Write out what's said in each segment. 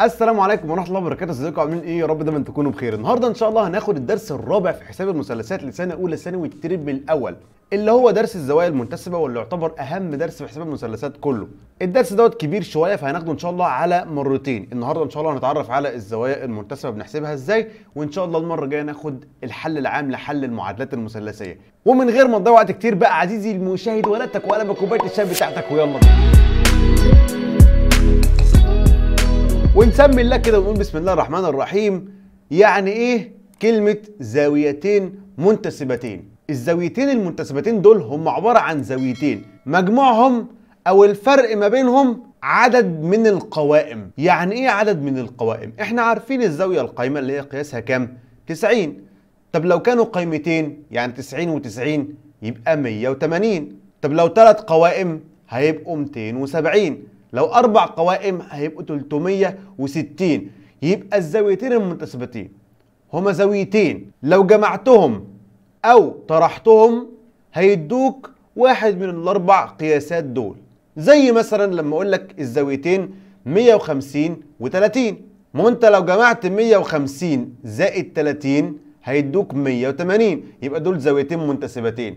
السلام عليكم ورحمه الله وبركاته ازيكم عاملين ايه يا رب دايما تكونوا بخير النهارده ان شاء الله هناخد الدرس الرابع في حساب المثلثات لسنه اولى ثانوي الترم الاول اللي هو درس الزوايا المنتسبه واللي يعتبر اهم درس في حساب المثلثات كله الدرس دوت كبير شويه فهناخده ان شاء الله على مرتين النهارده ان شاء الله هنتعرف على الزوايا المنتسبه بنحسبها ازاي وان شاء الله المره الجايه ناخد الحل العام لحل المعادلات المثلثيه ومن غير ما نضيع وقت كتير بقى عزيزي المشاهد تك وقلمك بكوبايه الشاي بتاعتك ويلا بينا ونسمي الله كده ونقول بسم الله الرحمن الرحيم يعني ايه كلمة زاويتين منتسبتين الزاويتين المنتسبتين دول هم عبارة عن زاويتين مجموعهم او الفرق ما بينهم عدد من القوائم يعني ايه عدد من القوائم احنا عارفين الزاوية القايمة اللي هي قياسها كام 90 طب لو كانوا قائمتين يعني 90 و90 يبقى 180 طب لو ثلاث قوائم هيبقوا 270 لو اربع قوائم هيبقوا 360 يبقى الزاويتين المنتسبتين هما زاويتين لو جمعتهم او طرحتهم هيدوك واحد من الاربع قياسات دول زي مثلا لما اقول لك الزاويتين 150 و30 ما انت لو جمعت 150 زائد 30 هيدوك 180 يبقى دول زاويتين منتسبتين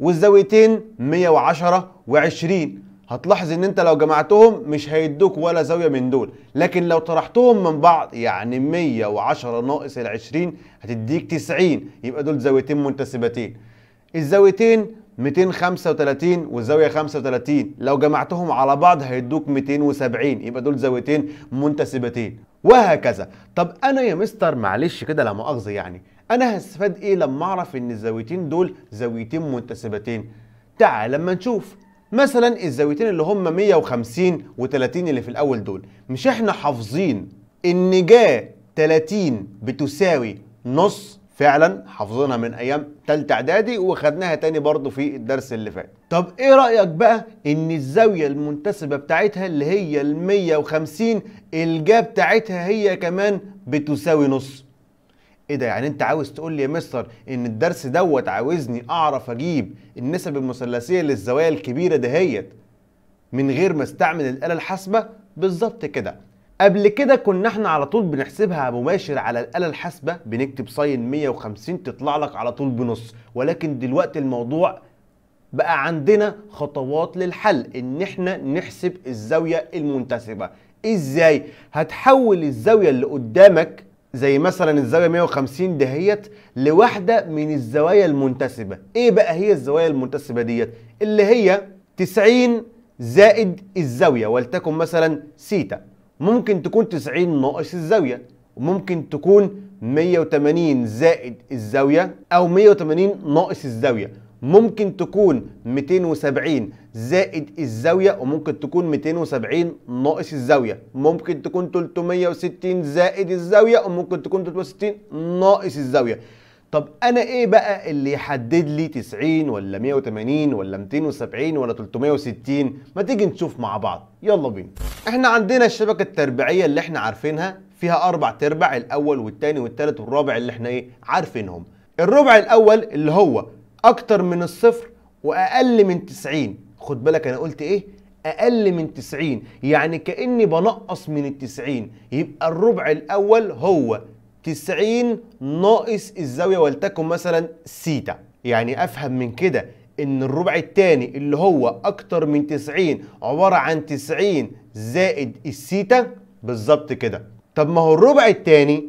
والزاويتين 110 و20 هتلاحظ ان انت لو جمعتهم مش هيدوك ولا زاويه من دول لكن لو طرحتهم من بعض يعني 110 ناقص ال 20 هتديك 90 يبقى دول زاويتين منتسبتين الزاويتين 235 والزاويه 35 لو جمعتهم على بعض هيدوك 270 يبقى دول زاويتين منتسبتين وهكذا طب انا يا مستر معلش كده لا مؤاخذه يعني انا هستفاد ايه لما اعرف ان الزاويتين دول زاويتين منتسبتين تعال لما نشوف مثلا الزاويتين اللي هم 150 و30 اللي في الاول دول مش احنا حافظين ان جا 30 بتساوي نص فعلا حافظينها من ايام ثالثه اعدادي وخدناها تاني برضه في الدرس اللي فات طب ايه رايك بقى ان الزاويه المنتسبه بتاعتها اللي هي ال 150 الجا بتاعتها هي كمان بتساوي نص ايه ده يعني انت عاوز تقول لي يا مستر ان الدرس دوت عاوزني اعرف اجيب النسب المثلثيه للزوايا الكبيره دهيت من غير ما استعمل الاله الحاسبه بالظبط كده قبل كده كنا احنا على طول بنحسبها مباشر على الآلة الحاسبة بنكتب ساين 150 تطلع لك على طول بنص ولكن دلوقتي الموضوع بقى عندنا خطوات للحل ان احنا نحسب الزاوية المنتسبة ازاي هتحول الزاوية اللي قدامك زي مثلا الزاويه 150 دهيت لواحده من الزوايا المنتسبه ايه بقى هي الزوايا المنتسبه ديت اللي هي 90 زائد الزاويه ولتكن مثلا سيتا ممكن تكون 90 ناقص الزاويه وممكن تكون 180 زائد الزاويه او 180 ناقص الزاويه ممكن تكون 270 زائد الزاوية وممكن تكون 270 ناقص الزاوية ممكن تكون 360 زائد الزاوية وممكن تكون 360 ناقص الزاوية طب انا ايه بقى اللي يحدد لي 90 ولا 180 ولا 270 ولا 360 ما تيجي نشوف مع بعض يلا بينا احنا عندنا الشبكه التربيعيه اللي احنا عارفينها فيها اربع تربع الاول والثاني والثالث والرابع اللي احنا ايه عارفينهم الربع الاول اللي هو اكتر من الصفر واقل من 90 خد بالك انا قلت ايه اقل من 90 يعني كاني بنقص من ال 90 يبقى الربع الاول هو 90 ناقص الزاويه ولتكن مثلا سيتا يعني افهم من كده ان الربع الثاني اللي هو اكتر من 90 عباره عن 90 زائد السيتا بالظبط كده طب ما هو الربع الثاني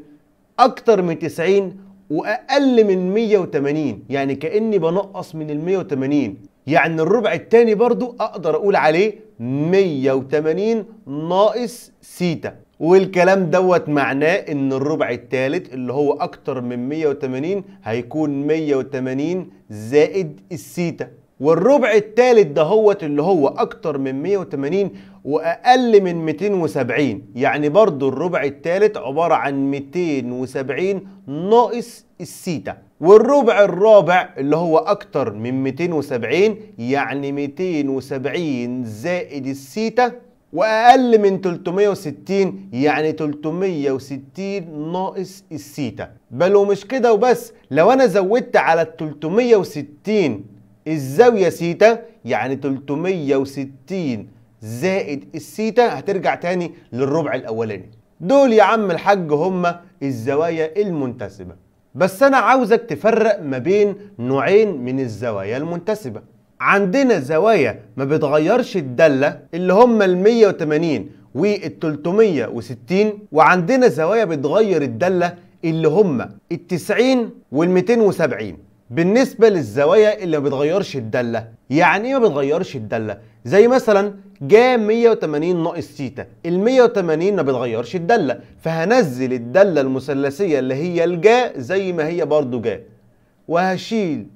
اكتر من 90 واقل من 180 يعني كاني بنقص من ال 180 يعني الربع الثاني برضو اقدر اقول عليه 180 ناقص سيتا والكلام دوت معناه ان الربع الثالث اللي هو اكتر من 180 هيكون 180 زائد السيتا والربع الثالث دهوت اللي هو اكتر من 180 واقل من 270 يعني برضو الربع الثالث عباره عن 270 ناقص السيتا والربع الرابع اللي هو اكتر من 270 يعني 270 زائد السيتا واقل من 360 يعني 360 ناقص السيتا بل ومش كده وبس لو انا زودت على ال 360 الزاويه سيتا يعني 360 زائد السيتا هترجع تاني للربع الاولاني دول يا عم الحاج هما الزوايا المنتسبة بس أنا عاوزك تفرق ما بين نوعين من الزوايا المنتسبة عندنا زوايا ما بتغيرش الدالة اللي هما ال 180 وال 360 وعندنا زوايا بتغير الدالة اللي هما ال 90 وال 270 بالنسبة للزوايا اللي ما بتغيرش الدالة يعني ايه ما بتغيرش الدالة زي مثلا جا 180 ناقص ثيتا ال 180 ما بتغيرش الدالة فهنزل الدالة المثلثية اللي هي الجا زي ما هي برضو جا وهشيل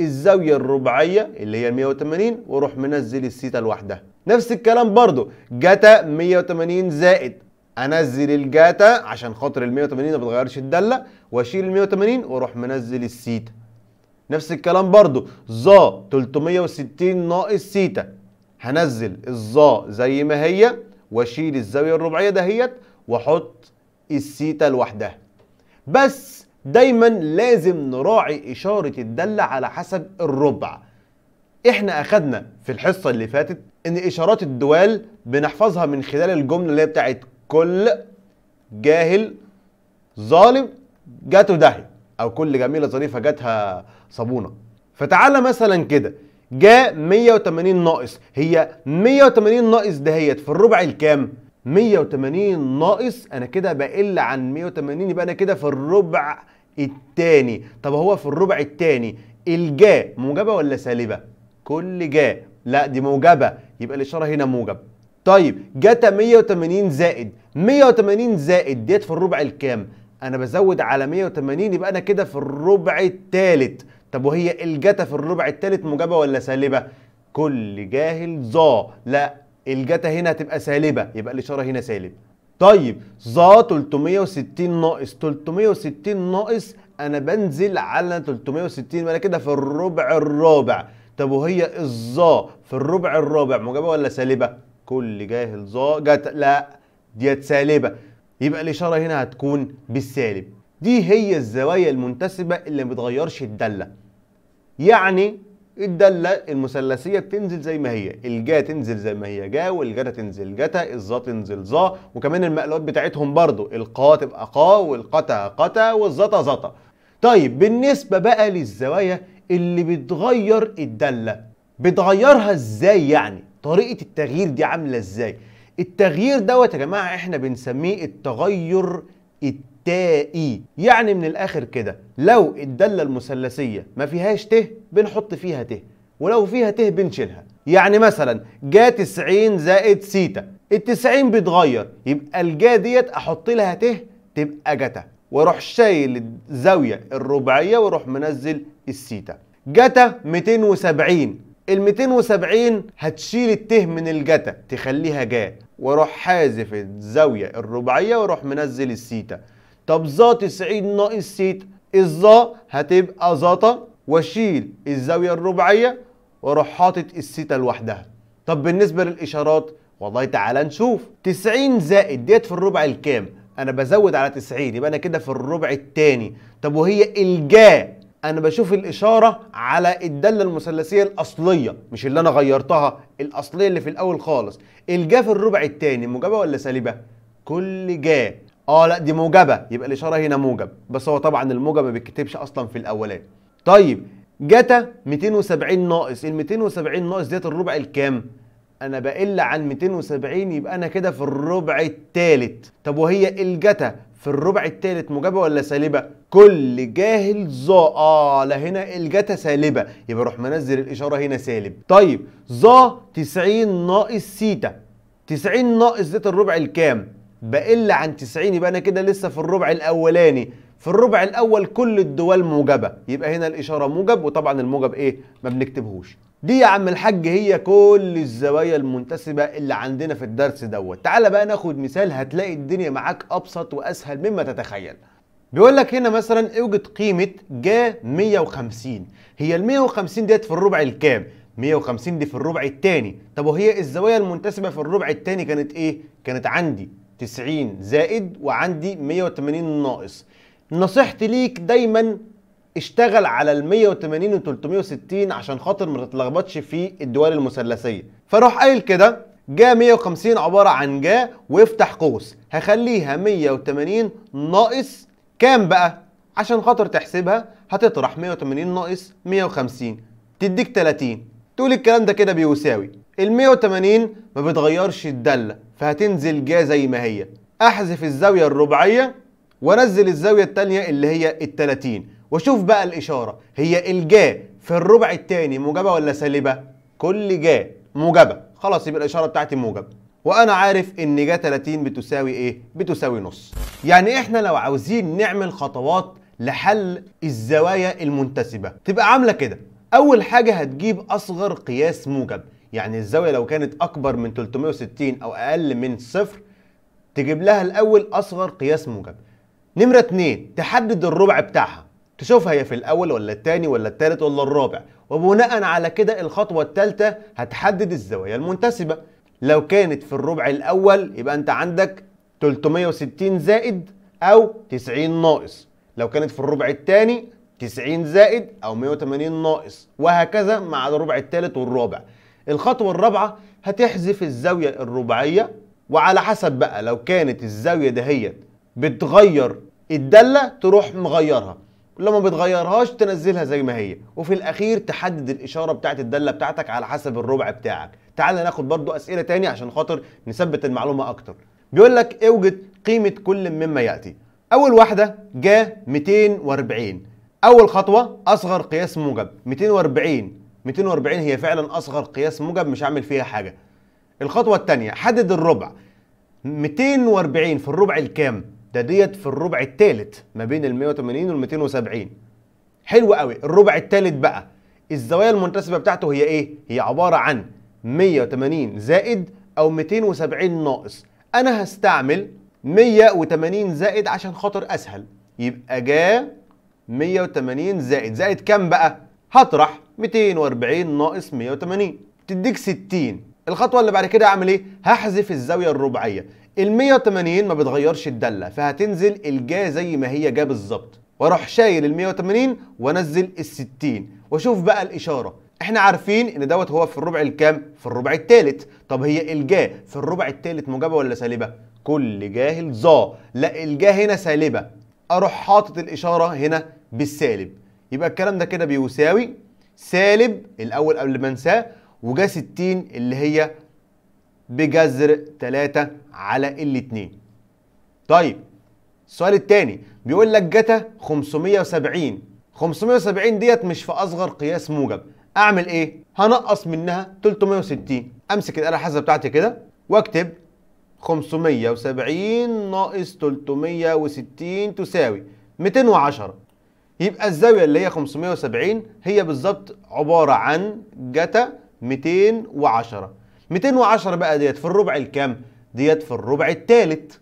الزاوية الرباعية اللي هي ال 180 واروح منزل الثيتا لوحدها نفس الكلام برضو جتا 180 زائد انزل الجتا عشان خاطر ال 180 ما بتغيرش الدالة واشيل ال 180 واروح منزل الثيتا نفس الكلام برضو ظا 360 ناقص سيتا هنزل الظا زي ما هي واشيل الزاويه الربعيه دهيت واحط السيتا لوحدها بس دايما لازم نراعي اشاره الداله على حسب الربع احنا اخدنا في الحصه اللي فاتت ان اشارات الدوال بنحفظها من خلال الجمله اللي هي بتاعت كل جاهل ظالم جاته دهي او كل جميله ظريفه جاتها صابونه فتعالى مثلا كده جاء 180 ناقص هي 180 ناقص دهيت في الربع الكام 180 ناقص انا كده بقل عن 180 يبقى انا كده في الربع الثاني طب هو في الربع الثاني الجا موجبه ولا سالبه كل جا لا دي موجبه يبقى الاشاره هنا موجب طيب جتا 180 زائد 180 زائد ديت في الربع الكام انا بزود على 180 يبقى انا كده في الربع الثالث طب وهي الجتا في الربع الثالث موجبه ولا سالبه كل جاهل ظا لا الجتا هنا هتبقى سالبه يبقى الاشاره هنا سالب طيب ظا 360 ناقص 360 ناقص انا بنزل على 360 وانا كده في الربع الرابع طب وهي الظا في الربع الرابع موجبه ولا سالبه كل جاهل ظا جتا لا ديت سالبه يبقى الاشاره هنا هتكون بالسالب دي هي الزوايا المنتسبة اللي ما بتغيرش الدالة يعني الدالة المثلثية بتنزل زي ما هي الجا تنزل زي ما هي جا والجتا تنزل جتا الظا تنزل ظا وكمان المقلوبات بتاعتهم برضو القا تبقى قا والقتا قتا والزتا زتا طيب بالنسبة بقى للزوايا اللي بتغير الدالة بتغيرها ازاي يعني طريقة التغيير دي عاملة ازاي التغيير دوت يا جماعة احنا بنسميه التغير التالي تائي يعني من الاخر كده لو الدالة المثلثية ما فيهاش ت بنحط فيها ت ولو فيها ت بنشيلها يعني مثلا جا 90 زائد سيتا ال 90 بيتغير يبقى الجا ديت احط لها ت تبقى جتا واروح شايل الزاوية الرباعية واروح منزل السيتا جتا 270 ال 270 هتشيل الت من الجتا تخليها جا واروح حازف الزاويه الرباعيه واروح منزل السيتا طب ظا 90 ناقص سيتا الظا هتبقى ذاتا واشيل الزاويه الرباعيه واروح حاطط السيتا لوحدها طب بالنسبه للاشارات والله تعالى نشوف 90 زائد ديت في الربع الكام انا بزود على 90 يبقى انا كده في الربع الثاني طب وهي الجا انا بشوف الاشاره على الداله المثلثيه الاصليه مش اللي انا غيرتها الاصليه اللي في الاول خالص الجا في الربع الثاني موجبه ولا سالبه كل جا اه لا دي موجبه يبقى الاشاره هنا موجب بس هو طبعا الموجب ما بيتكتبش اصلا في الاولاني طيب جتا 270 ناقص ال 270 ناقص ديت الربع الكام انا بقل عن 270 يبقى انا كده في الربع الثالث طب وهي الجتا في الربع الثالث موجبه ولا سالبه كل جاهل ظا اه لا هنا الجتا سالبه يبقى اروح منزل الاشاره هنا سالب طيب ظا 90 ناقص سيتا 90 ناقص ديت الربع الكام بقل عن 90 يبقى انا كده لسه في الربع الاولاني في الربع الاول كل الدول موجبه يبقى هنا الاشاره موجب وطبعا الموجب ايه ما بنكتبهوش دي يا عم الحاج هي كل الزوايا المنتسبه اللي عندنا في الدرس دوت تعال بقى ناخد مثال هتلاقي الدنيا معاك ابسط واسهل مما تتخيل بيقول لك هنا مثلا اوجد قيمه جا 150 هي ال 150 ديت في الربع الكام 150 دي في الربع الثاني طب وهي الزوايا المنتسبه في الربع الثاني كانت ايه كانت عندي 90 زائد وعندي 180 ناقص نصيحتي ليك دايما اشتغل على ال 180 و 360 عشان خاطر ما تتلخبطش في الدوال المثلثيه فروح قايل كده جا 150 عباره عن جا وافتح قوس هخليها 180 ناقص كام بقى عشان خاطر تحسبها هتطرح 180 ناقص 150 تديك 30 تقول الكلام ده كده بيساوي ال 180 ما بتغيرش الداله فهتنزل جا زي ما هي احذف الزاويه الرباعيه وانزل الزاويه الثانيه اللي هي ال 30 واشوف بقى الاشاره هي الجا في الربع الثاني موجبه ولا سالبه كل جا موجبه خلاص يبقى الاشاره بتاعتي موجبه وانا عارف ان جا 30 بتساوي ايه بتساوي نص يعني احنا لو عاوزين نعمل خطوات لحل الزوايا المنتسبه تبقى عامله كده اول حاجه هتجيب اصغر قياس موجب يعني الزاويه لو كانت اكبر من 360 او اقل من صفر تجيب لها الاول اصغر قياس موجب نمره 2 تحدد الربع بتاعها تشوف هي في الاول ولا الثاني ولا الثالث ولا الرابع وبناء على كده الخطوه الثالثه هتحدد الزوايا المنتسبه لو كانت في الربع الاول يبقى انت عندك 360 زائد او 90 ناقص لو كانت في الربع الثاني 90 زائد او 180 ناقص وهكذا مع الربع الثالث والرابع الخطوة الرابعة هتحذف الزاوية الرباعية وعلى حسب بقى لو كانت الزاوية دهيت بتغير الدالة تروح مغيرها لو ما بتغيرهاش تنزلها زي ما هي وفي الاخير تحدد الاشاره بتاعت الداله بتاعتك على حسب الربع بتاعك تعال ناخد برضو اسئله تاني عشان خاطر نثبت المعلومه اكتر بيقول لك اوجد قيمه كل مما ياتي اول واحده جا 240 اول خطوه اصغر قياس موجب 240 240 هي فعلا اصغر قياس موجب مش هعمل فيها حاجه الخطوه الثانيه حدد الربع 240 في الربع الكام ده ديت في الربع الثالث ما بين ال 180 وال 270 حلو قوي الربع الثالث بقى الزوايا المنتسبه بتاعته هي ايه هي عباره عن 180 زائد او 270 ناقص انا هستعمل 180 زائد عشان خاطر اسهل يبقى جا 180 زائد زائد كام بقى هطرح 240 ناقص 180 تديك 60 الخطوه اللي بعد كده اعمل ايه هحذف الزاويه الرباعيه ال 180 ما بتغيرش الداله فهتنزل الجا زي ما هي جا بالظبط واروح شايل ال 180 وانزل ال 60 واشوف بقى الاشاره احنا عارفين ان دوت هو في الربع الكام في الربع الثالث طب هي الجا في الربع الثالث موجبه ولا سالبه كل جاهل ظا لا الجا هنا سالبه اروح حاطط الاشاره هنا بالسالب يبقى الكلام ده كده بيساوي سالب الاول قبل ما انساه وجا 60 اللي هي بجذر 3 على ال2 طيب السؤال الثاني بيقول لك جتا 570 570 ديت مش في اصغر قياس موجب اعمل ايه هنقص منها 360 امسك الاله الحاسبه بتاعتي كده واكتب 570 ناقص 360 تساوي 210 يبقى الزاوية اللي هي 570 هي بالظبط عبارة عن جتا 210 210 بقى ديت في الربع الكام؟ ديت في الربع الثالث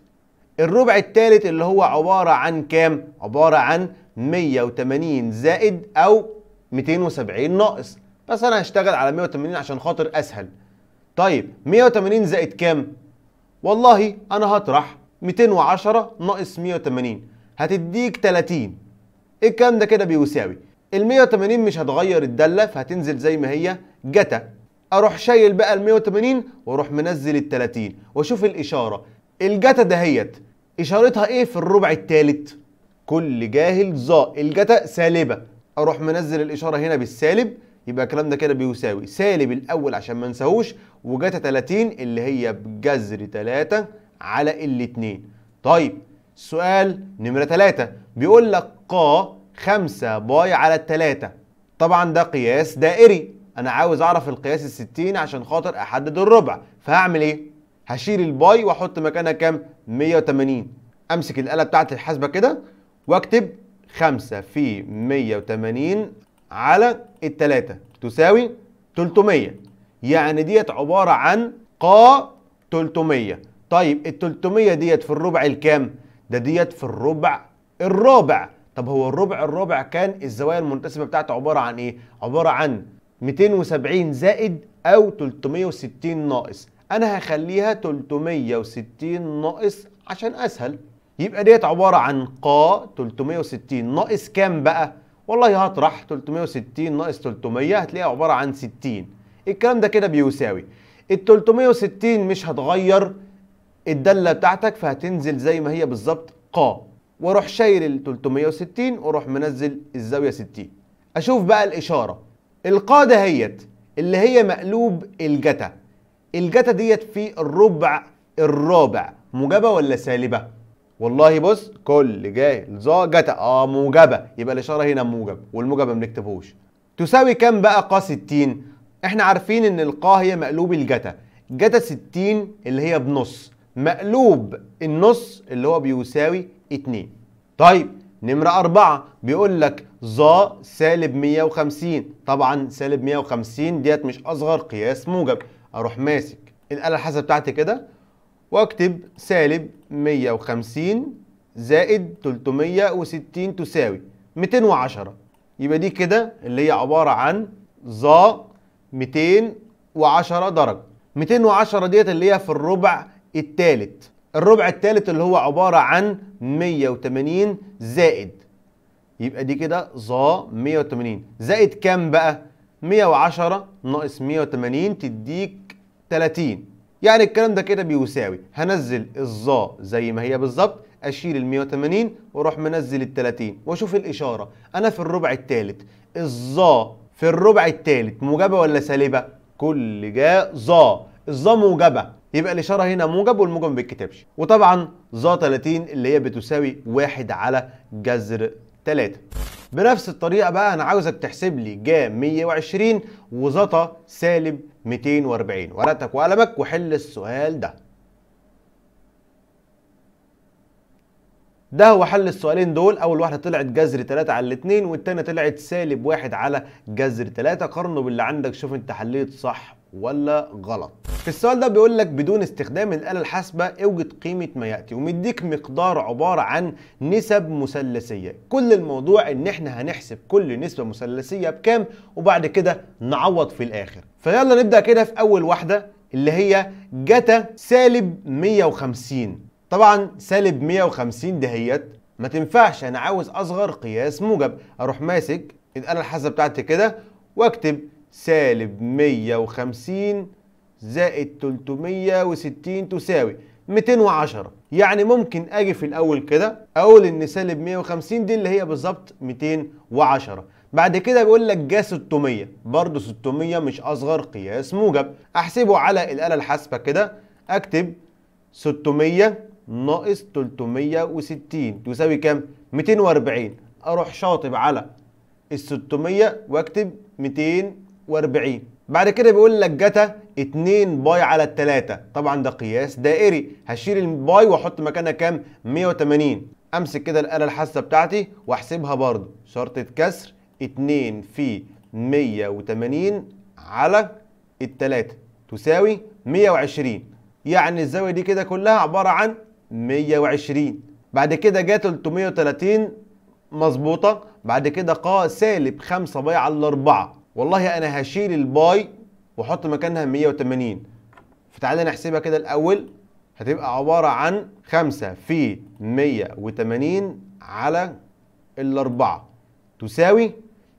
الربع الثالث اللي هو عبارة عن كام؟ عبارة عن 180 زائد أو 270 ناقص بس أنا هشتغل على 180 عشان خاطر أسهل طيب 180 زائد كام؟ والله أنا هطرح 210 ناقص 180 هتديك 30 الكلام ده كده بيساوي ال 180 مش هتغير الداله فهتنزل زي ما هي جتا اروح شايل بقى ال 180 واروح منزل ال 30 واشوف الاشاره الجتا دهيت اشارتها ايه في الربع الثالث كل جاهل ظا الجتا سالبه اروح منزل الاشاره هنا بالسالب يبقى الكلام ده كده بيساوي سالب الاول عشان ما انساهوش وجتا 30 اللي هي بجذر 3 على ال 2 طيب سؤال نمره 3 بيقول لك ق 5 باي على 3 طبعا ده قياس دائري انا عاوز اعرف القياس ال 60 عشان خاطر احدد الربع فهعمل ايه هشيل الباي واحط مكانها كام 180 امسك الاله بتاعت الحاسبه كده واكتب 5 في 180 على ال 3 تساوي 300 يعني ديت عبارة عن ق 300 طيب ال 300 ديت في الربع الكام؟ ده ديت في الربع الرابع طب هو الربع الربع كان الزوايا المنتسبه بتاعته عباره عن ايه عباره عن 270 زائد او 360 ناقص انا هخليها 360 ناقص عشان اسهل يبقى ديت عباره عن ق 360 ناقص كام بقى والله هطرح 360 ناقص 300 هتلاقيها عباره عن 60 الكلام ده كده بيساوي ال 360 مش هتغير الداله بتاعتك فهتنزل زي ما هي بالظبط ق واروح شايل ال 360 واروح منزل الزاويه 60 اشوف بقى الاشاره القاده هيت اللي هي مقلوب الجتا الجتا ديت في الربع الرابع موجبه ولا سالبه والله بص كل جاي ظا جتا اه موجبه يبقى الاشاره هنا موجب والموجبه ما بنكتبهوش تساوي كام بقى قا 60 احنا عارفين ان القا هي مقلوب الجتا جتا 60 اللي هي بنص مقلوب النص اللي هو بيساوي 2 طيب نمرة أربعة بيقول لك ظا سالب 150 طبعا سالب 150 ديت مش أصغر قياس موجب أروح ماسك الآلة الحاسبة بتاعتي كده وأكتب سالب 150 زائد 360 تساوي 210 يبقى دي كده اللي هي عبارة عن ظا 210 درجة 210 ديت اللي هي في الربع الثالث الربع الثالث اللي هو عبارة عن 180 زائد يبقى دي كده ظا 180 زائد كام بقى 110 ناقص 180 تديك 30 يعني الكلام ده كده بيساوي هنزل الظا زي ما هي بالظبط اشيل ال 180 واروح منزل ال 30 واشوف الاشاره انا في الربع الثالث الظا في الربع الثالث موجبه ولا سالبه كل جاء ظا الظا موجبه يبقى الإشارة هنا موجب والموجب ما بيتكتبش وطبعا ذا 30 اللي هي بتساوي 1 على جذر 3 بنفس الطريقة بقى أنا عاوزك تحسب لي جا 120 وزطة سالب 240 ورقتك وقلمك وحل السؤال ده ده هو حل السؤالين دول اول واحده طلعت جذر 3 على 2 والتانيه طلعت سالب 1 على جذر 3 قارنه باللي عندك شوف انت حليت صح ولا غلط في السؤال ده بيقول لك بدون استخدام الآلة الحاسبة اوجد قيمة ما يأتي ومديك مقدار عبارة عن نسب مثلثية كل الموضوع ان احنا هنحسب كل نسبة مثلثية بكام وبعد كده نعوض في الآخر فيلا نبدأ كده في أول واحدة اللي هي جتا سالب 150 طبعا سالب 150 دهيت ما تنفعش انا عاوز اصغر قياس موجب اروح ماسك الآلة الحاسبة بتاعتي كده واكتب سالب 150 زائد 360 تساوي 210 يعني ممكن اجي في الاول كده اقول ان سالب 150 دي اللي هي بالظبط 210 بعد كده بيقول لك جا 600 برضه 600 مش اصغر قياس موجب احسبه على الاله الحاسبه كده اكتب 600 ناقص 360 تساوي كام 240 اروح شاطب على ال 600 واكتب 200 واربعين بعد كده بيقول لك جتا 2 باي على التلاتة طبعا ده قياس دائري هشيل الباي واحط مكانها كام 180 امسك كده الاله الحاسه بتاعتي واحسبها برضو شرطه كسر 2 في 180 على التلاتة تساوي 120 يعني الزاويه دي كده كلها عباره عن 120 بعد كده جه 330 مظبوطه بعد كده ق سالب 5 باي على 4 والله انا هشيل الباي واحط مكانها 180 فتعالى نحسبها كده الاول هتبقى عباره عن 5 في 180 على الأربعة تساوي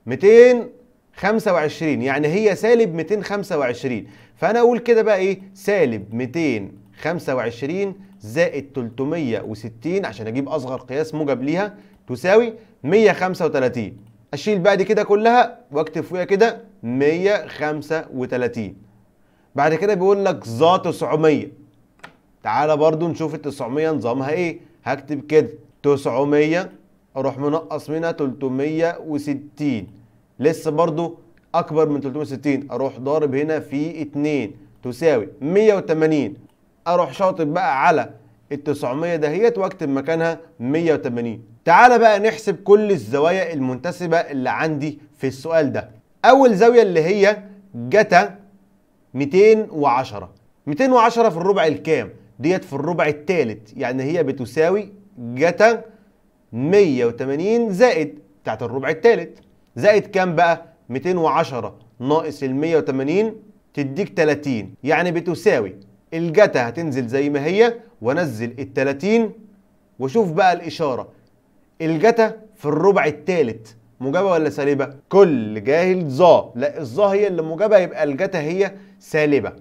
225 يعني هي سالب 225 فأنا أقول كده بقى إيه سالب 225 زائد 360 عشان أجيب أصغر قياس موجب ليها تساوي 135 اشيل بقى دي كده كلها واكتب فيها كده 135 بعد كده بيقول لك ذا 900 تعالى برضو نشوف ال 900 نظامها ايه هكتب كده 900 اروح منقص منها 360 لسه برضو اكبر من 360 اروح ضارب هنا في 2 تساوي 180 اروح شاطب بقى على ال 900 دهيت واكتب مكانها 180 تعال بقى نحسب كل الزوايا المنتسبة اللي عندي في السؤال ده أول زاوية اللي هي جتا 210 210 في الربع الكام؟ ديت في الربع الثالث يعني هي بتساوي جتا 180 زائد بتاعت الربع الثالث زائد كام بقى؟ 210 ناقص ال 180 تديك 30 يعني بتساوي الجتا هتنزل زي ما هي وانزل ال 30 وشوف بقى الإشارة الجتا في الربع الثالث موجبه ولا سالبه كل جاهل ظا لا الظا هي اللي موجبه يبقى الجتا هي سالبه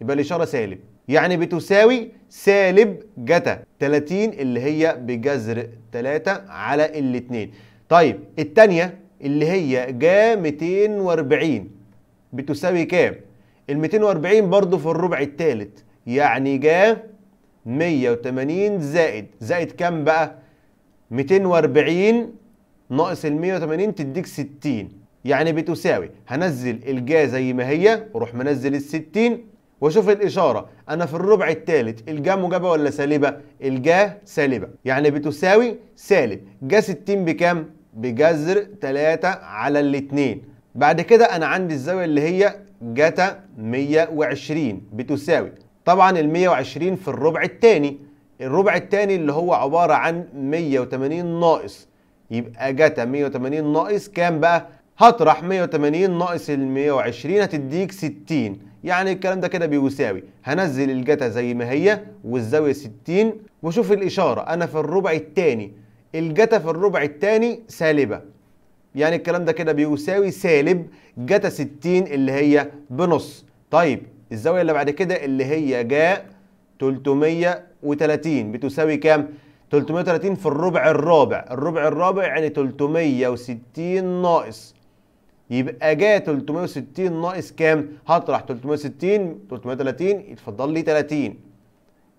يبقى الاشاره سالب يعني بتساوي سالب جتا 30 اللي هي بجذر 3 على الاثنين طيب الثانيه اللي هي جا 240 بتساوي كام ال 240 برضه في الربع الثالث يعني جا 180 زائد زائد كام بقى 240 ناقص ال 180 تديك 60 يعني بتساوي هنزل الجا زي ما هي واروح منزل ال 60 واشوف الاشاره انا في الربع الثالث الجا موجبه ولا سالبه؟ الجا سالبه يعني بتساوي سالب جا 60 بكام؟ بجذر 3 على الاثنين بعد كده انا عندي الزاويه اللي هي جتا 120 بتساوي طبعا ال 120 في الربع الثاني الربع الثاني اللي هو عبارة عن 180 ناقص يبقى جتا 180 ناقص كام بقى؟ هطرح 180 ناقص ال 120 هتديك 60 يعني الكلام ده كده بيساوي هنزل الجتا زي ما هي والزاوية 60 وشوف الإشارة أنا في الربع الثاني الجتا في الربع الثاني سالبة يعني الكلام ده كده بيساوي سالب جتا 60 اللي هي بنص طيب الزاوية اللي بعد كده اللي هي جاء 330 بتساوي كام 330 في الربع الرابع الربع الرابع يعني 360 ناقص يبقى جا 360 ناقص كام هطرح 360 330 يتفضل لي 30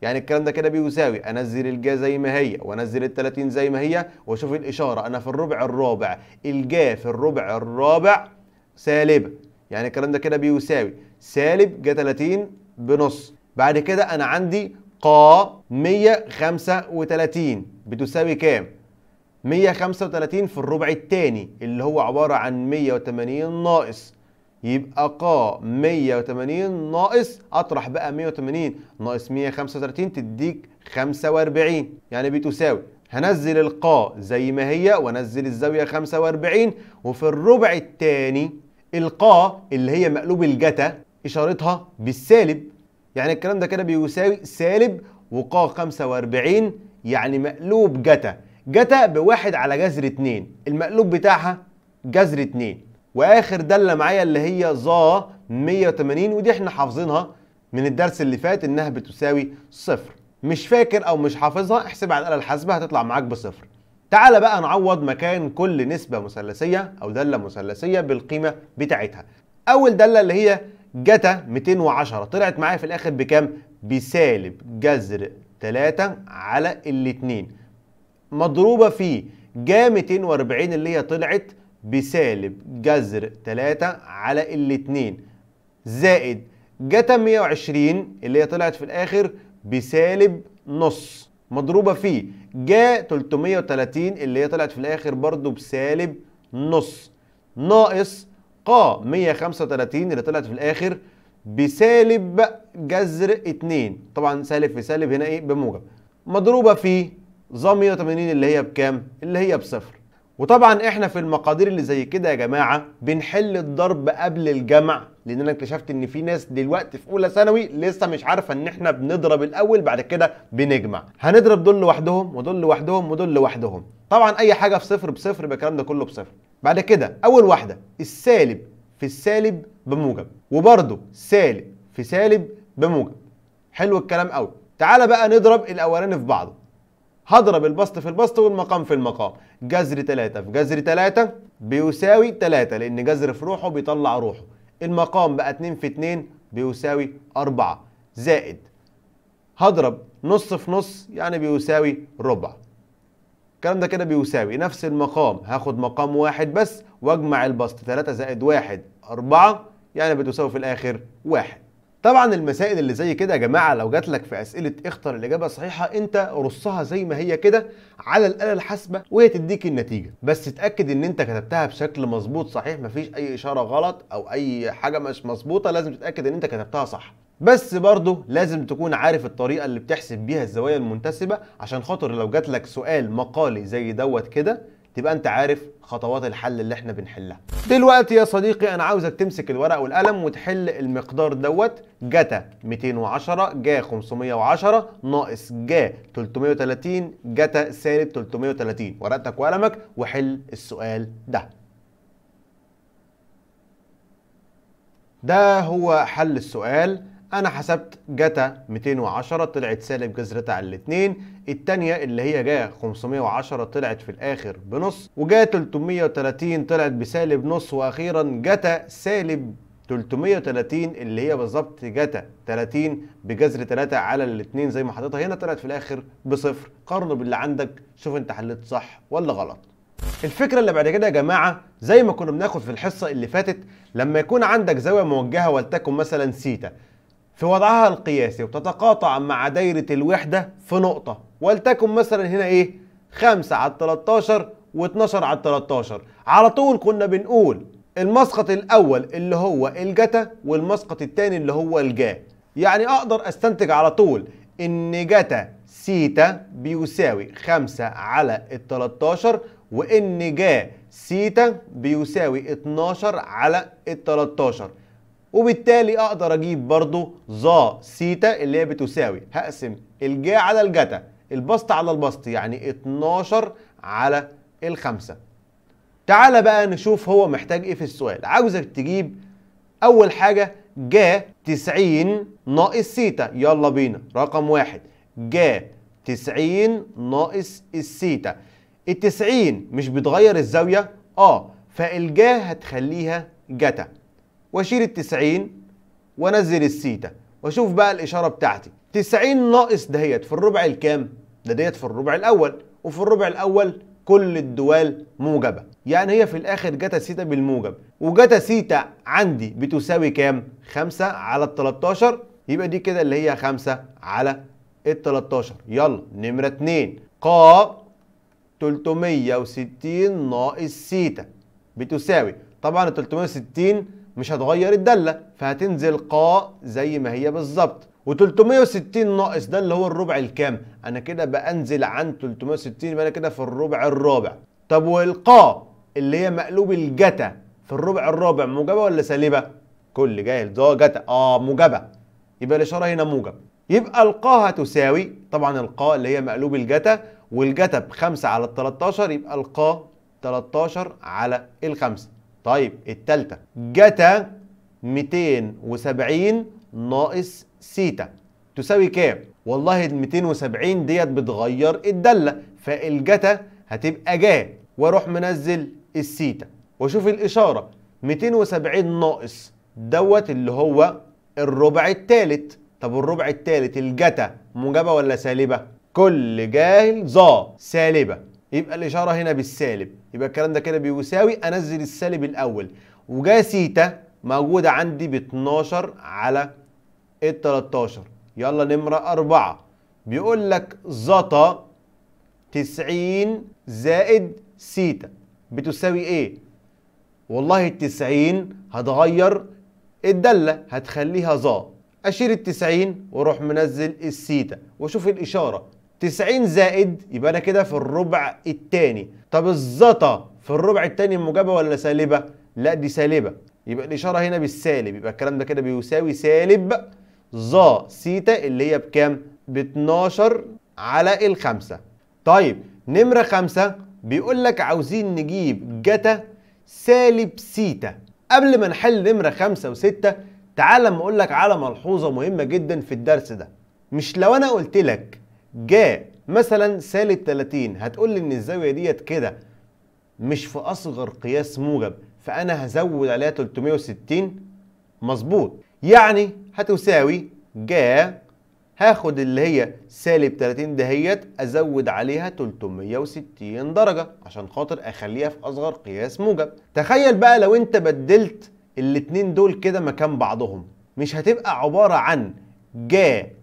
يعني الكلام ده كده بيساوي انزل الجا زي ما هي وانزل ال 30 زي ما هي واشوف الاشاره انا في الربع الرابع الجا في الربع الرابع سالبه يعني الكلام ده كده بيساوي سالب جا 30 بنص بعد كده انا عندي قا 135 بتساوي كام 135 في الربع الثاني اللي هو عبارة عن 180 ناقص يبقى قا 180 ناقص اطرح بقى 180 ناقص 135 تديك 45 يعني بتساوي هنزل القاء زي ما هي وانزل الزاويه 45 وفي الربع الثاني القاء اللي هي مقلوب الجتا اشارتها بالسالب يعني الكلام ده كده بيساوي سالب وقا 45 يعني مقلوب جتا جتا بواحد على جذر 2 المقلوب بتاعها جذر 2 واخر داله معايا اللي هي ظا 180 ودي احنا حافظينها من الدرس اللي فات انها بتساوي صفر مش فاكر او مش حافظها احسبها على الاله الحاسبه هتطلع معاك بصفر تعال بقى نعوض مكان كل نسبه مثلثيه او داله مثلثيه بالقيمه بتاعتها اول داله اللي هي جتا 210 طلعت معايا في الاخر بكام بسالب جذر 3 على الاتنين مضروبه في جا 240 اللي هي طلعت بسالب جذر 3 على الاتنين زائد جتا 120 اللي هي طلعت في الاخر بسالب نص مضروبه في جا 330 اللي هي طلعت في الاخر برضو بسالب نص ناقص ق 135 اللي طلعت في الاخر بسالب جذر 2 طبعا سالب في سالب هنا ايه بموجب مضروبه في ظا 180 اللي هي بكام اللي هي بصفر وطبعا احنا في المقادير اللي زي كده يا جماعه بنحل الضرب قبل الجمع لان انا اكتشفت ان في ناس دلوقتي في اولى ثانوي لسه مش عارفه ان احنا بنضرب الاول بعد كده بنجمع هنضرب دول لوحدهم ودول لوحدهم ودول لوحدهم طبعا اي حاجه في صفر بصفر يبقى الكلام ده كله بصفر بعد كده اول واحده السالب في السالب بموجب وبرده سالب في سالب بموجب حلو الكلام قوي تعالى بقى نضرب الاولاني في بعضه هضرب البسط في البسط والمقام في المقام جذر 3 في جذر 3 بيساوي 3 لان جذر في روحه بيطلع روحه المقام بقى 2 في 2 بيساوي 4 زائد هضرب نص في نص يعني بيساوي ربع الكلام ده كده بيساوي نفس المقام هاخد مقام واحد بس واجمع البسط 3 زائد 1 4 يعني بتساوي في الاخر 1 طبعا المسائل اللي زي كده يا جماعه لو جات لك في اسئله اختر الاجابه الصحيحه انت رصها زي ما هي كده على الاله الحاسبه وهي تديك النتيجه بس اتاكد ان انت كتبتها بشكل مظبوط صحيح مفيش اي اشاره غلط او اي حاجه مش مظبوطه لازم تتاكد ان انت كتبتها صح بس برضه لازم تكون عارف الطريقه اللي بتحسب بيها الزوايا المنتسبه عشان خاطر لو جات لك سؤال مقالي زي دوت كده تبقى انت عارف خطوات الحل اللي احنا بنحلها دلوقتي يا صديقي انا عاوزك تمسك الورق والقلم وتحل المقدار دوت جتا 210 جا 510 ناقص جا 330 جتا سالب 330 ورقتك وقلمك وحل السؤال ده ده هو حل السؤال انا حسبت جتا 210 طلعت سالب جذرتها على الاثنين الثانيه اللي هي جا 510 طلعت في الاخر بنص وجا 330 طلعت بسالب نص واخيرا جتا سالب 330 اللي هي بالظبط جتا 30 بجذر 3 على الاثنين زي ما حطيتها هنا طلعت في الاخر بصفر قارنه باللي عندك شوف انت حليت صح ولا غلط الفكره اللي بعد كده يا جماعه زي ما كنا بناخد في الحصه اللي فاتت لما يكون عندك زاويه موجهه ولتكن مثلا سيتا في وضعها القياسي وبتتقاطع مع دايرة الوحدة في نقطة ولتكن مثلا هنا ايه 5 على 13 و12 على 13 على طول كنا بنقول المسقط الأول اللي هو الجتا والمسقط الثاني اللي هو الجا يعني أقدر أستنتج على طول إن جتا سيتا بيساوي 5 على ال 13 وإن جا سيتا بيساوي 12 على ال 13 وبالتالي اقدر اجيب برضو ظا سيتا اللي هي بتساوي هقسم الجا على الجتا البسط على البسط يعني 12 على الخمسة تعال بقى نشوف هو محتاج ايه في السؤال عاوزك تجيب اول حاجة جا 90 ناقص سيتا يلا بينا رقم واحد جا 90 ناقص السيتا التسعين مش بتغير الزاوية اه فالجا هتخليها جتا واشيل 90 وانزل السيتا واشوف بقى الاشاره بتاعتي 90 ناقص دهيت في الربع الكام ده ديت في الربع الاول وفي الربع الاول كل الدوال موجبه يعني هي في الاخر جتا سيتا بالموجب وجتا سيتا عندي بتساوي كام 5 على ال 13 يبقى دي كده اللي هي 5 على ال 13 يلا نمره 2 ق 360 ناقص سيتا بتساوي طبعا ال 360 مش هتغير الدالة فهتنزل قاء زي ما هي بالظبط و360 ناقص ده اللي هو الربع الكام انا كده بانزل عن 360 يبقى انا كده في الربع الرابع طب والقاء اللي هي مقلوب الجتا في الربع الرابع موجبه ولا سالبه كل جاهل ده آه، جتا اه موجبه يبقى الاشاره هنا موجب يبقى القاء هتساوي طبعا القاء اللي هي مقلوب الجتا والجتا ب 5 على ال 13 يبقى القاء 13 على ال 5 طيب التالتة جتا 270 ناقص سيتا تساوي كام؟ والله ال 270 ديت بتغير الدالة فالجتا هتبقى جا واروح منزل السيتا واشوف الإشارة 270 ناقص دوت اللي هو الربع التالت طب الربع التالت الجتا موجبة ولا سالبة؟ كل جاهل ظا سالبة يبقى الإشارة هنا بالسالب يبقى الكلام ده كده بيساوي أنزل السالب الأول وجا سيتا موجودة عندي ب 12 على ال 13 يلا نمرة أربعة بيقول لك زطا 90 زائد سيتا بتساوي إيه؟ والله ال 90 هتغير الدالة هتخليها ظا أشيل ال 90 وأروح منزل السيتا وأشوف الإشارة 90 زائد يبقى انا كده في الربع الثاني طب الزطة في الربع الثاني موجبة ولا سالبة؟ لا دي سالبة يبقى الإشارة هنا بالسالب يبقى الكلام ده كده بيساوي سالب ظا سيتا اللي هي بكام؟ ب 12 على الخمسة طيب نمرة خمسة بيقول لك عاوزين نجيب جتا سالب سيتا قبل ما نحل نمرة خمسة وستة تعال اما اقول لك على ملحوظة مهمة جدا في الدرس ده مش لو انا قلت لك جا مثلا سالب 30 هتقول لي ان الزاويه ديت كده مش في اصغر قياس موجب فانا هزود عليها 360 مظبوط يعني هتساوي جا هاخد اللي هي سالب 30 دهيت ازود عليها 360 درجه عشان خاطر اخليها في اصغر قياس موجب تخيل بقى لو انت بدلت الاثنين دول كده مكان بعضهم مش هتبقى عباره عن جا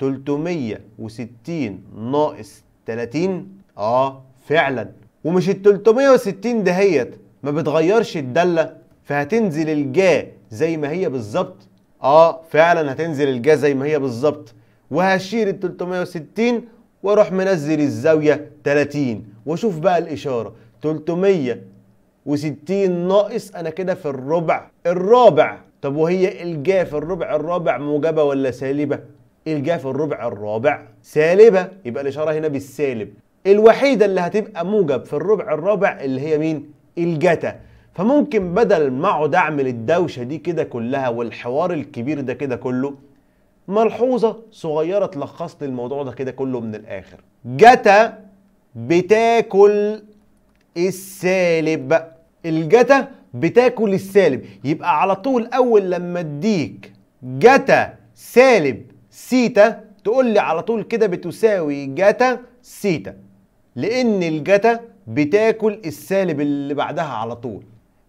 360 ناقص 30 اه فعلا ومش ال 360 دهيت ما بتغيرش الداله فهتنزل الجا زي ما هي بالظبط اه فعلا هتنزل الجا زي ما هي بالظبط وهشيل ال 360 واروح منزل الزاويه 30 واشوف بقى الاشاره 360 ناقص انا كده في الربع الرابع طب وهي الجا في الربع الرابع موجبه ولا سالبه الجاف في الربع الرابع سالبة يبقى الإشارة هنا بالسالب الوحيدة اللي هتبقى موجب في الربع الرابع اللي هي مين؟ الجتا فممكن بدل ما اقعد اعمل الدوشه دي كده كلها والحوار الكبير ده كده كله ملحوظه صغيره تلخص لي الموضوع ده كده كله من الاخر جتا بتاكل السالب الجتا بتاكل السالب يبقى على طول اول لما اديك جتا سالب سيتا تقول لي على طول كده بتساوي جتا سيتا لأن الجتا بتاكل السالب اللي بعدها على طول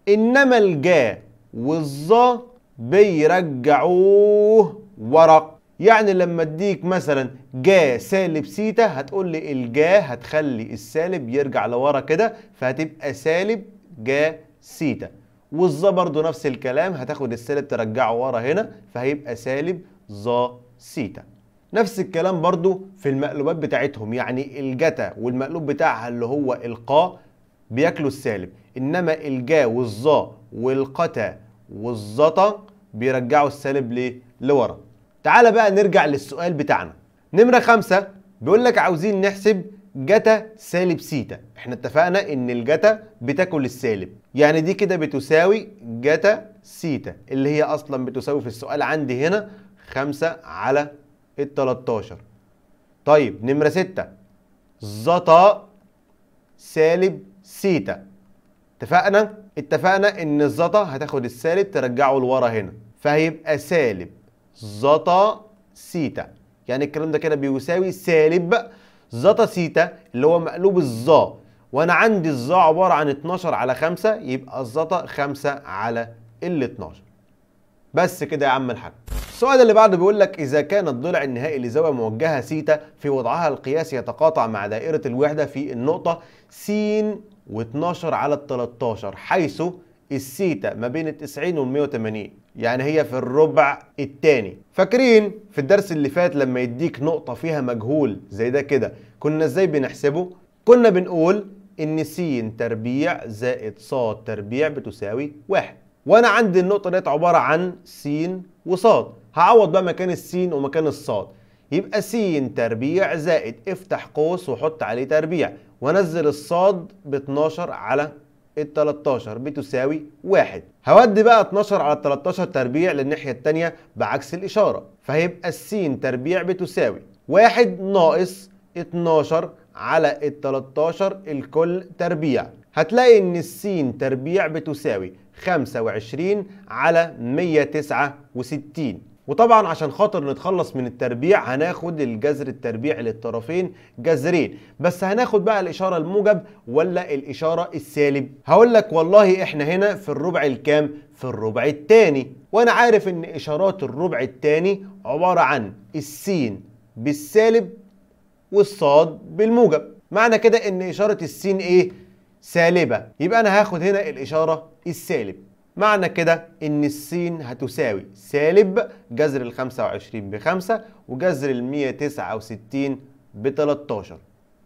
إنما الجا والظا بيرجعوه ورق يعني لما اديك مثلا جا سالب سيتا هتقول لي الجا هتخلي السالب يرجع لورا كده فهتبقى سالب جا سيتا والظا برضو نفس الكلام هتاخد السالب ترجعه ورا هنا فهيبقى سالب ظا سيتا نفس الكلام برضو في المقلوبات بتاعتهم يعني الجتا والمقلوب بتاعها اللي هو القا بياكلوا السالب انما الجا والظا والقتا والزطا بيرجعوا السالب ليه لورا تعال بقى نرجع للسؤال بتاعنا نمرة خمسة بيقول لك عاوزين نحسب جتا سالب سيتا احنا اتفقنا ان الجتا بتاكل السالب يعني دي كده بتساوي جتا سيتا اللي هي اصلا بتساوي في السؤال عندي هنا 5 على ال 13 طيب نمرة 6 زطا سالب سيتا اتفقنا اتفقنا ان الزطا هتاخد السالب ترجعه لورا هنا فهيبقى سالب زطا سيتا يعني الكلام ده كده بيساوي سالب زتا سيتا اللي هو مقلوب الظا وانا عندي الظا عباره عن 12 على 5 يبقى الزتا 5 على ال 12 بس كده يا عم الحاج السؤال اللي بعده بيقول لك اذا كان الضلع النهائي لزاويه موجهه سيتا في وضعها القياسي يتقاطع مع دائره الوحده في النقطه س و12 على ال 13 حيث السيتا ما بين ال 90 وال 180 يعني هي في الربع الثاني فاكرين في الدرس اللي فات لما يديك نقطه فيها مجهول زي ده كده كنا ازاي بنحسبه كنا بنقول ان س تربيع زائد ص تربيع بتساوي واحد وانا عندي النقطه ديت عباره عن س وصاد هعوض بقى مكان السين ومكان الصاد يبقى س تربيع زائد افتح قوس وحط عليه تربيع وانزل الصاد ب 12 على ال 13 بتساوي 1 هودي بقى 12 على ال 13 تربيع للناحيه الثانيه بعكس الاشاره فهيبقى الس تربيع بتساوي 1 ناقص 12 على ال 13 الكل تربيع هتلاقي ان الس تربيع بتساوي 25 على 169 وطبعا عشان خاطر نتخلص من التربيع هناخد الجذر التربيعي للطرفين جذرين بس هناخد بقى الاشاره الموجب ولا الاشاره السالب هقول لك والله احنا هنا في الربع الكام في الربع الثاني وانا عارف ان اشارات الربع الثاني عباره عن السين بالسالب والصاد بالموجب معنى كده ان اشاره السين ايه سالبه يبقى انا هاخد هنا الاشاره السالب معنى كده ان السين هتساوي سالب جذر ال 25 ب 5 وجذر ال 169 ب 13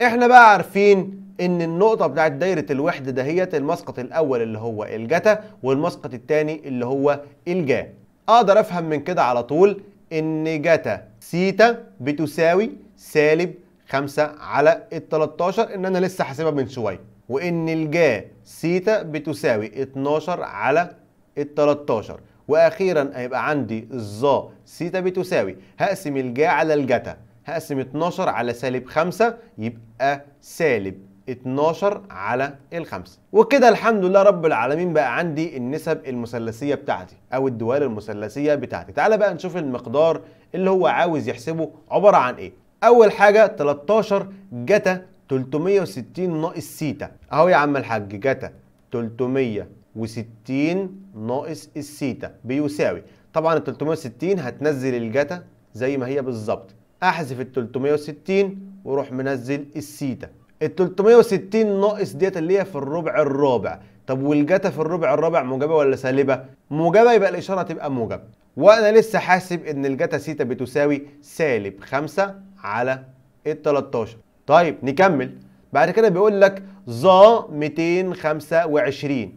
احنا بقى عارفين ان النقطة بتاعت دايرة الوحدة دهيت المسقط الاول اللي هو الجتا والمسقط الثاني اللي هو الجا اقدر افهم من كده على طول ان جتا سيتا بتساوي سالب 5 على ال 13 ان انا لسه حاسبها من شويه وإن الجا سيتا بتساوي 12 على ال 13 وأخيرا هيبقى عندي الظا سيتا بتساوي هقسم الجا على الجتا هقسم 12 على سالب 5 يبقى سالب 12 على الخمسة وكده الحمد لله رب العالمين بقى عندي النسب المثلثية بتاعتي أو الدوال المثلثية بتاعتي تعالى بقى نشوف المقدار اللي هو عاوز يحسبه عبارة عن إيه أول حاجة 13 جتا 360 ناقص سيتا اهو يا عم الحاج جتا 360 ناقص السيتا بيساوي طبعا ال 360 هتنزل الجتا زي ما هي بالظبط احذف ال 360 واروح منزل السيتا ال 360 ناقص ديت اللي هي في الربع الرابع طب والجتا في الربع الرابع موجبه ولا سالبه موجبه يبقى الاشاره تبقى موجبه وانا لسه حاسب ان الجتا سيتا بتساوي سالب 5 على ال 13 طيب نكمل بعد كده بيقول لك ظا 225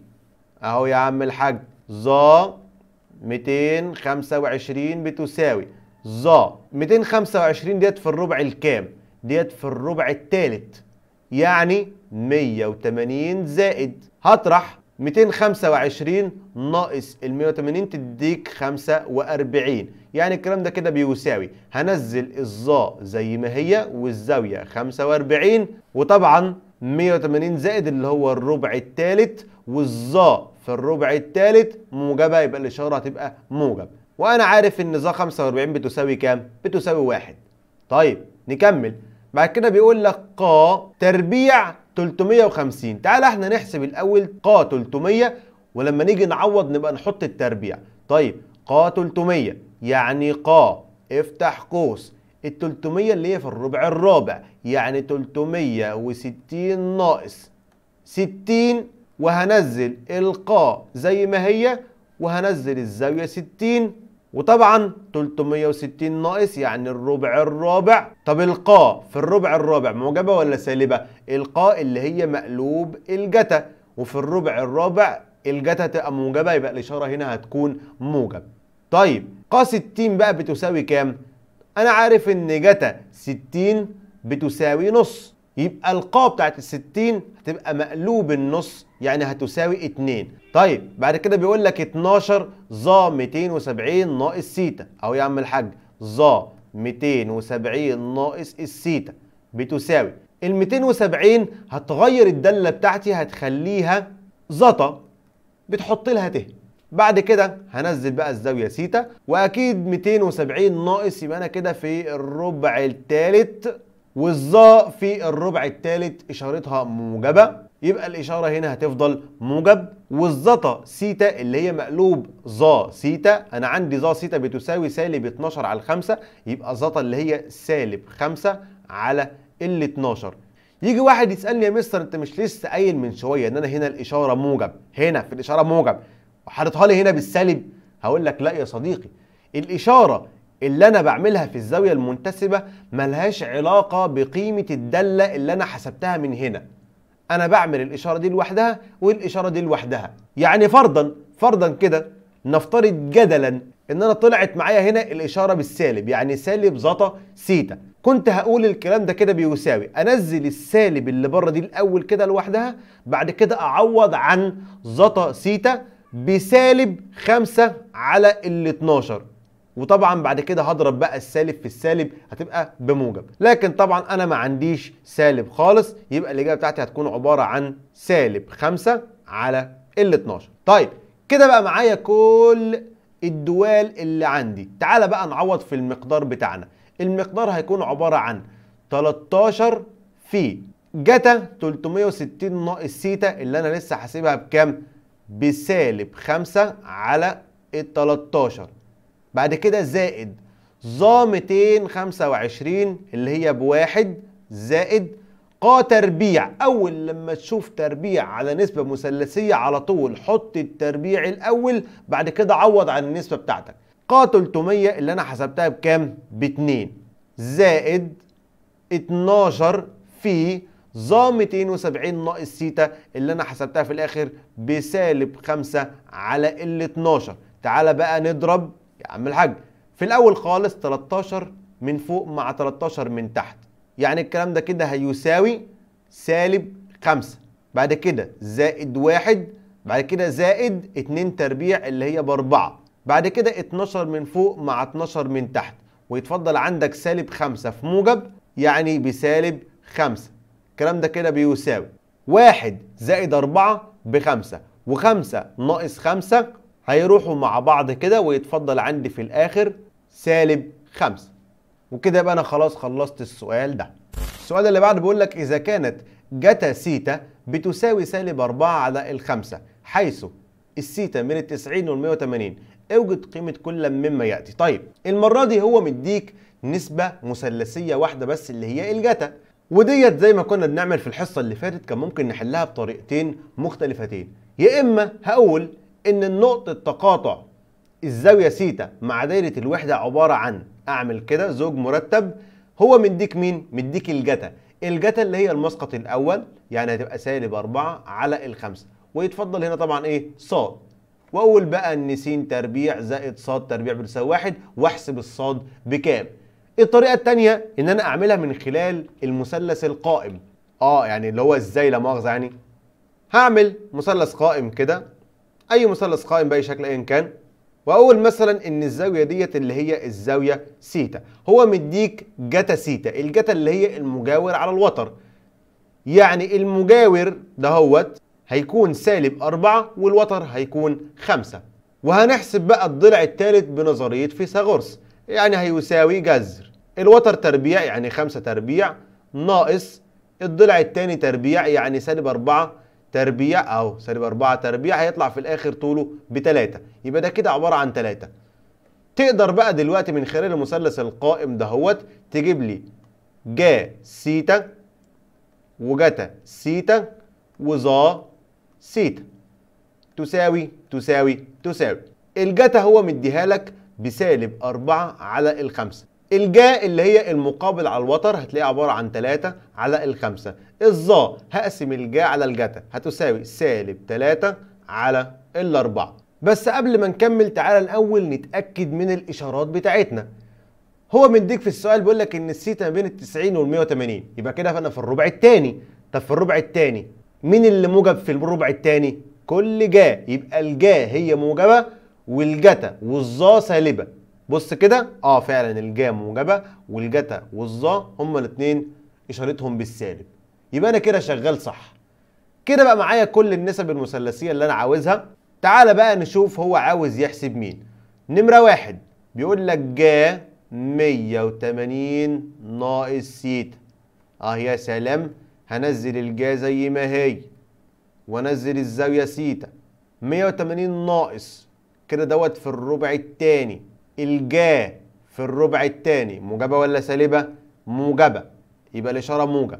اهو يا عم الحاج ظا 225 بتساوي ظا 225 ديت في الربع الكام ديت في الربع الثالث يعني 180 زائد هطرح 225 ناقص ال 180 تديك 45 يعني الكلام ده كده بيساوي هنزل الظاء زي ما هي والزاوية 45 وطبعا 180 زائد اللي هو الربع الثالث والظاء في الربع الثالث موجبة يبقى الإشارة هتبقى موجب وأنا عارف إن ظا 45 بتساوي كام؟ بتساوي واحد طيب نكمل بعد كده بيقول لك قا تربيع 350 تعال احنا نحسب الأول قا 300 ولما نيجي نعوض نبقى نحط التربيع طيب قا 300 يعني قا افتح قوس ال 300 اللي هي في الربع الرابع يعني 360 ناقص 60 وهنزل القا زي ما هي وهنزل الزاوية 60 وطبعا 360 ناقص يعني الربع الرابع طب القا في الربع الرابع موجبة ولا سالبة القا اللي هي مقلوب الجتا وفي الربع الرابع الجتا تبقى موجبة يبقى الإشارة هنا هتكون موجب طيب ق 60 بقى بتساوي كام؟ أنا عارف إن جتا 60 بتساوي نص يبقى القا بتاعت ال 60 هتبقى مقلوب النص يعني هتساوي 2 طيب بعد كده بيقول لك 12 ظا 270 ناقص سيتا اهو يا عم الحاج ظا 270 ناقص السيتا بتساوي ال 270 هتغير الداله بتاعتي هتخليها ظطا بتحط لها ت بعد كده هنزل بقى الزاويه سيتا واكيد 270 ناقص يبقى انا كده في الربع الثالث والظاء في الربع الثالث اشارتها موجبه يبقى الاشاره هنا هتفضل موجب والزتا سيتا اللي هي مقلوب ظا سيتا انا عندي ظا سيتا بتساوي سالب 12 على 5 يبقى زتا اللي هي سالب 5 على ال 12 يجي واحد يسالني يا مستر انت مش لسه قايل من شويه ان انا هنا الاشاره موجب هنا في الاشاره موجب وحاططها لي هنا بالسالب هقول لك لا يا صديقي الإشارة اللي أنا بعملها في الزاوية المنتسبة ملهاش علاقة بقيمة الدالة اللي أنا حسبتها من هنا أنا بعمل الإشارة دي لوحدها والإشارة دي لوحدها يعني فرضا فرضا كده نفترض جدلا ان انا طلعت معايا هنا الاشاره بالسالب يعني سالب زطا سيتا كنت هقول الكلام ده كده بيساوي انزل السالب اللي بره دي الاول كده لوحدها بعد كده اعوض عن زطا سيتا بسالب 5 على ال 12 وطبعا بعد كده هضرب بقى السالب في السالب هتبقى بموجب لكن طبعا انا ما عنديش سالب خالص يبقى الاجابه بتاعتي هتكون عباره عن سالب 5 على ال 12 طيب كده بقى معايا كل الدوال اللي عندي تعالى بقى نعوض في المقدار بتاعنا المقدار هيكون عباره عن 13 في جتا 360 ناقص سيتا اللي انا لسه حاسبها بكام بسالب 5 على ال 13 بعد كده زائد ظا 225 اللي هي بواحد زائد قا تربيع اول لما تشوف تربيع على نسبه مثلثيه على طول حط التربيع الاول بعد كده عوض عن النسبه بتاعتك قا 300 اللي انا حسبتها بكام ب 2 زائد 12 في ظا 270 ناقص سيتا اللي انا حسبتها في الاخر بسالب 5 على ال 12 تعالى بقى نضرب يا عم الحاج في الاول خالص 13 من فوق مع 13 من تحت يعني الكلام ده كده هيساوي سالب 5 بعد كده زائد 1 بعد كده زائد 2 تربيع اللي هي ب 4 بعد كده 12 من فوق مع 12 من تحت ويتفضل عندك سالب 5 في موجب يعني بسالب 5 الكلام ده كده بيساوي واحد زائد أربعة بخمسة وخمسة ناقص خمسة هيروحوا مع بعض كده ويتفضل عندي في الآخر سالب خمسة وكده يبقى أنا خلاص خلصت السؤال ده السؤال اللي بعده بيقول لك إذا كانت جتا سيتا بتساوي سالب 4 على الخمسة حيث السيتا من ال 90 وال 180 اوجد قيمة كل مما يأتي طيب المرة دي هو مديك نسبة مثلثية واحدة بس اللي هي الجتا وديت زي ما كنا بنعمل في الحصه اللي فاتت كان ممكن نحلها بطريقتين مختلفتين يا اما هقول ان نقطه تقاطع الزاويه سيتا مع دايره الوحده عباره عن اعمل كده زوج مرتب هو مديك مين مديك الجتا الجتا اللي هي المسقط الاول يعني هتبقى سالب 4 على الخمسة ويتفضل هنا طبعا ايه صاد واقول بقى ان س تربيع زائد صاد تربيع بتساوي واحد واحسب الصاد بكام الطريقه التانية ان انا اعملها من خلال المثلث القائم اه يعني اللي هو ازاي لا مؤاخذه يعني هعمل مثلث قائم كده اي مثلث قائم باي شكل ايا كان واقول مثلا ان الزاويه ديت اللي هي الزاويه سيتا هو مديك جتا سيتا الجتا اللي هي المجاور على الوتر يعني المجاور دهوت هيكون سالب اربعة والوتر هيكون خمسة وهنحسب بقى الضلع الثالث بنظريه فيثاغورس يعني هيساوي جذر الوتر تربيع يعني خمسة تربيع ناقص الضلع الثاني تربيع يعني سالب أربعة تربيع أو سالب أربعة تربيع هيطلع في الاخر طوله بتلاتة يبقى ده كده عباره عن تلاتة تقدر بقى دلوقتي من خلال المثلث القائم دهوت تجيب لي جا سيتا وجتا سيتا وظا سيتا تساوي تساوي تساوي الجتا هو مديها لك بسالب 4 على الخمسة الجا اللي هي المقابل على الوتر هتلاقيه عبارة عن 3 على الخمسة الظا هقسم الجا على الجتا هتساوي سالب 3 على الأربعة بس قبل ما نكمل تعالى الأول نتأكد من الإشارات بتاعتنا هو مديك في السؤال بيقول لك ان السيتا ما بين ال 90 وال 180 يبقى كده فانا في الربع الثاني طب في الربع الثاني مين اللي موجب في الربع الثاني كل جا يبقى الجا هي موجبه والجتا والظا سالبه بص كده اه فعلا الجا موجبه والجتا والظا هما الاثنين اشارتهم بالسالب يبقى انا كده شغال صح كده بقى معايا كل النسب المثلثيه اللي انا عاوزها تعالى بقى نشوف هو عاوز يحسب مين نمره واحد بيقول لك جا 180 ناقص سيتا اه يا سلام هنزل الجا زي ما هي وانزل الزاويه سيتا 180 ناقص كده دوت في الربع الثاني الجا في الربع الثاني موجبة ولا سالبة؟ موجبة يبقى الإشارة موجب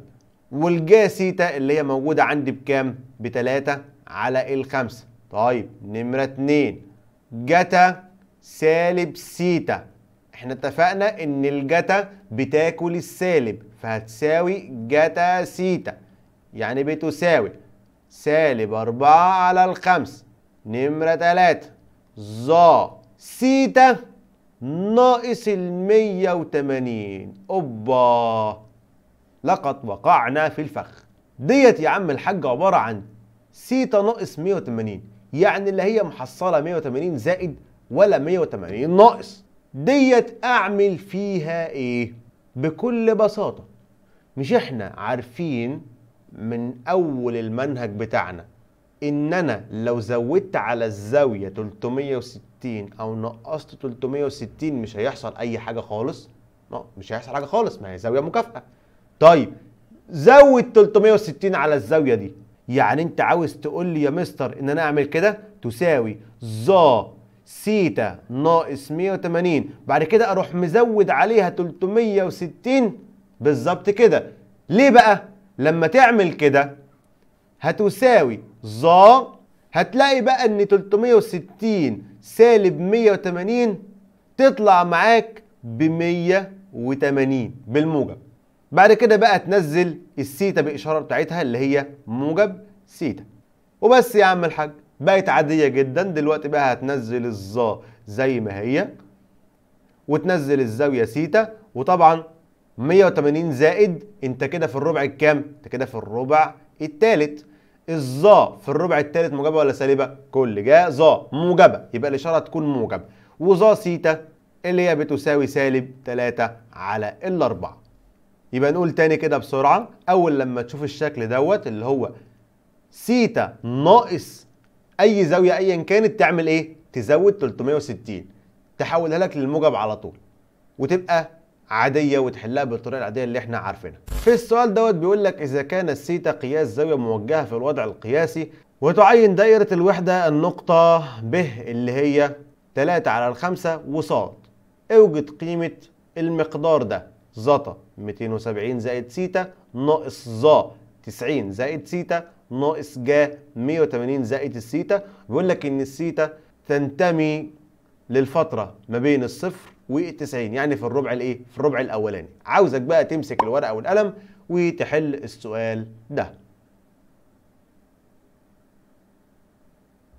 والجا سيتا اللي هي موجودة عندي بكام؟ بتلاتة على الخمسة طيب نمرة اتنين جتا سالب سيتا احنا اتفقنا ان الجتا بتاكل السالب فهتساوي جتا سيتا يعني بتساوي سالب أربعة على الخمس نمرة تلاتة ظا سيتا ناقص المية وتمانين أوبا لقد وقعنا في الفخ ديت يا عم الحاج عبارة عن سيتا ناقص 180 يعني اللي هي محصلة 180 زائد ولا 180 ناقص ديت أعمل فيها إيه؟ بكل بساطة مش إحنا عارفين من أول المنهج بتاعنا ان انا لو زودت على الزاويه 360 او نقصت 360 مش هيحصل اي حاجه خالص لا مش هيحصل حاجه خالص ما هي زاويه مكافئه طيب زود 360 على الزاويه دي يعني انت عاوز تقول لي يا مستر ان انا اعمل كده تساوي ظا سيتا ناقص 180 بعد كده اروح مزود عليها 360 بالظبط كده ليه بقى لما تعمل كده هتساوي ظا هتلاقي بقى ان 360 سالب 180 تطلع معاك ب 180 بالموجب بعد كده بقى تنزل السيتا بإشارة بتاعتها اللي هي موجب سيتا وبس يا عم الحاج بقت عادية جدا دلوقتي بقى هتنزل الظا زي ما هي وتنزل الزاوية سيتا وطبعا 180 زائد انت كده في الربع الكام؟ انت كده في الربع التالت الظا في الربع الثالث موجبه ولا سالبه كل جاء ظا موجبه يبقى الاشاره تكون موجبه وظا سيتا اللي هي بتساوي سالب 3 على الأربعة يبقى نقول تاني كده بسرعة أول لما تشوف الشكل دوت اللي هو سيتا ناقص أي زاوية أيا كانت تعمل إيه؟ تزود 360 تحولها لك للموجب على طول وتبقى عاديه وتحلها بالطريقه العاديه اللي احنا عارفينها في السؤال دوت بيقول لك اذا كان السيتا قياس زاويه موجهه في الوضع القياسي وتعين دائره الوحده النقطه ب اللي هي 3 على 5 وص اوجد قيمه المقدار ده زتا 270 زائد سيتا ناقص ظا 90 زائد سيتا ناقص جا 180 زائد السيتا بيقول لك ان السيتا تنتمي للفتره ما بين الصفر و90 يعني في الربع الايه في الربع الاولاني عاوزك بقى تمسك الورقه والقلم وتحل السؤال ده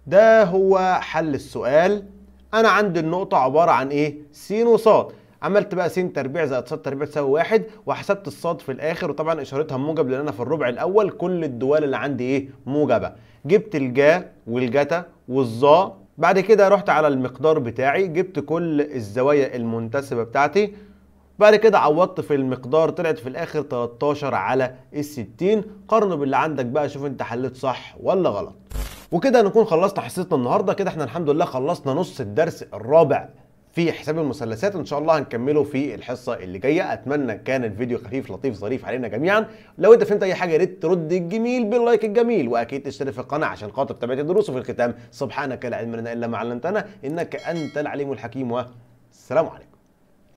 ده هو حل السؤال انا عندي النقطه عباره عن ايه س وص عملت بقى س تربيع زائد ص تربيع تساوي واحد وحسبت الصاد في الاخر وطبعا اشارتها موجب لان انا في الربع الاول كل الدول اللي عندي ايه موجبه جبت الجا والجتا والظا بعد كده رحت على المقدار بتاعي جبت كل الزوايا المنتسبة بتاعتي بعد كده عوضت في المقدار طلعت في الاخر 13 على ال 60 قارنه باللي عندك بقى شوف انت حليت صح ولا غلط وكده نكون خلصنا حصتنا النهارده كده احنا الحمد لله خلصنا نص الدرس الرابع في حساب المثلثات ان شاء الله هنكمله في الحصه اللي جايه اتمنى كان الفيديو خفيف لطيف ظريف علينا جميعا لو انت فهمت اي حاجه يا ريت ترد الجميل باللايك الجميل واكيد تشترك في القناه عشان خاطر تتابع الدروس وفي الختام سبحانك لا علم لنا الا ما علمتنا انك انت العليم الحكيم والسلام عليكم